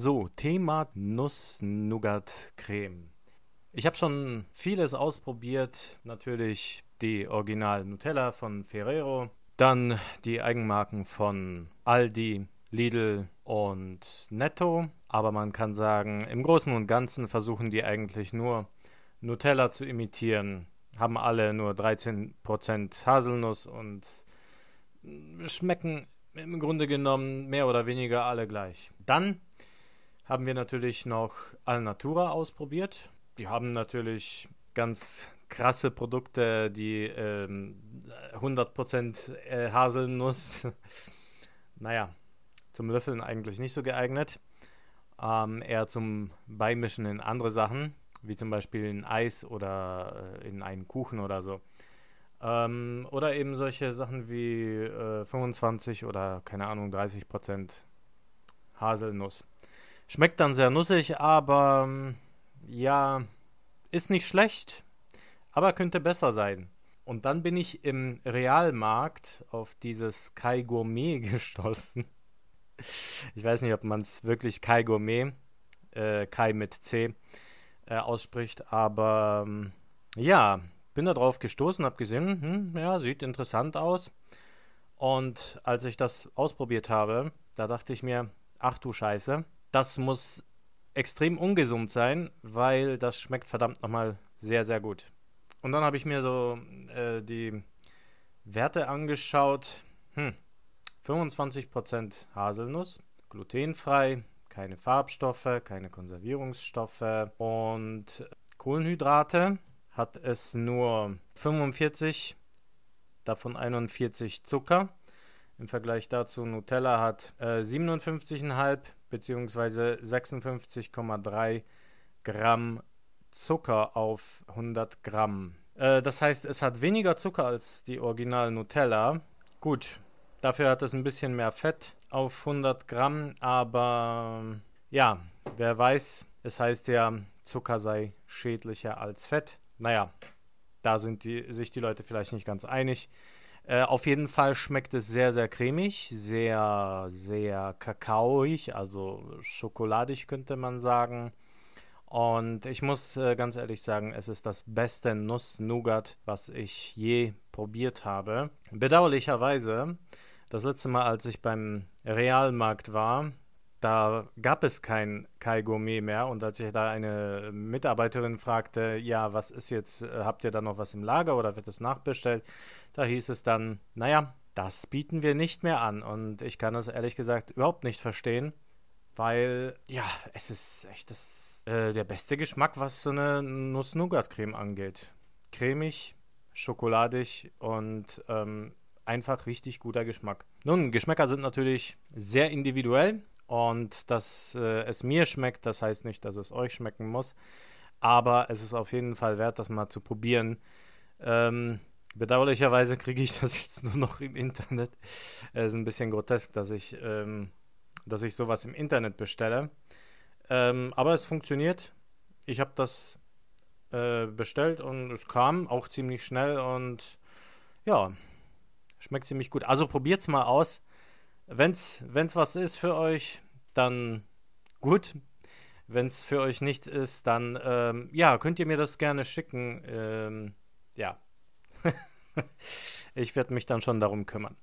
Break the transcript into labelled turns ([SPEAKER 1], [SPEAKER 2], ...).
[SPEAKER 1] So, Thema Nuss-Nougat-Creme. Ich habe schon vieles ausprobiert. Natürlich die Original Nutella von Ferrero, dann die Eigenmarken von Aldi, Lidl und Netto. Aber man kann sagen, im Großen und Ganzen versuchen die eigentlich nur Nutella zu imitieren. Haben alle nur 13% Haselnuss und schmecken im Grunde genommen mehr oder weniger alle gleich. Dann haben wir natürlich noch Alnatura ausprobiert. Die haben natürlich ganz krasse Produkte, die ähm, 100% äh, Haselnuss, naja, zum Löffeln eigentlich nicht so geeignet. Ähm, eher zum Beimischen in andere Sachen, wie zum Beispiel in Eis oder äh, in einen Kuchen oder so. Ähm, oder eben solche Sachen wie äh, 25 oder keine Ahnung, 30% Haselnuss. Schmeckt dann sehr nussig, aber ähm, ja, ist nicht schlecht, aber könnte besser sein. Und dann bin ich im Realmarkt auf dieses Kai Gourmet gestoßen. Ich weiß nicht, ob man es wirklich Kai Gourmet, äh, Kai mit C, äh, ausspricht, aber ähm, ja, bin da drauf gestoßen, habe gesehen, hm, ja, sieht interessant aus. Und als ich das ausprobiert habe, da dachte ich mir, ach du Scheiße, das muss extrem ungesund sein, weil das schmeckt verdammt nochmal sehr, sehr gut. Und dann habe ich mir so äh, die Werte angeschaut. Hm. 25% Haselnuss, glutenfrei, keine Farbstoffe, keine Konservierungsstoffe und Kohlenhydrate hat es nur 45, davon 41 Zucker im Vergleich dazu Nutella hat äh, 57,5 bzw. 56,3 Gramm Zucker auf 100 Gramm. Äh, das heißt, es hat weniger Zucker als die Original Nutella. Gut, dafür hat es ein bisschen mehr Fett auf 100 Gramm, aber ähm, ja, wer weiß, es heißt ja, Zucker sei schädlicher als Fett. Naja, da sind die, sich die Leute vielleicht nicht ganz einig. Äh, auf jeden Fall schmeckt es sehr, sehr cremig, sehr, sehr kakaoig, also schokoladig könnte man sagen. Und ich muss äh, ganz ehrlich sagen, es ist das beste Nuss-Nougat, was ich je probiert habe. Bedauerlicherweise, das letzte Mal, als ich beim Realmarkt war, da gab es kein Kai Gourmet mehr. Und als ich da eine Mitarbeiterin fragte, ja, was ist jetzt, äh, habt ihr da noch was im Lager oder wird es nachbestellt? Da hieß es dann, naja, das bieten wir nicht mehr an. Und ich kann das ehrlich gesagt überhaupt nicht verstehen, weil, ja, es ist echt das, äh, der beste Geschmack, was so eine Nuss-Nougat-Creme angeht. Cremig, schokoladig und ähm, einfach richtig guter Geschmack. Nun, Geschmäcker sind natürlich sehr individuell und dass äh, es mir schmeckt, das heißt nicht, dass es euch schmecken muss. Aber es ist auf jeden Fall wert, das mal zu probieren. Ähm, bedauerlicherweise kriege ich das jetzt nur noch im Internet. Es ist ein bisschen grotesk, dass ich, ähm, dass ich sowas im Internet bestelle. Ähm, aber es funktioniert. Ich habe das äh, bestellt und es kam auch ziemlich schnell und ja, schmeckt ziemlich gut. Also probiert es mal aus wenn es was ist für euch, dann gut. Wenn es für euch nichts ist, dann ähm, ja, könnt ihr mir das gerne schicken. Ähm, ja. ich werde mich dann schon darum kümmern.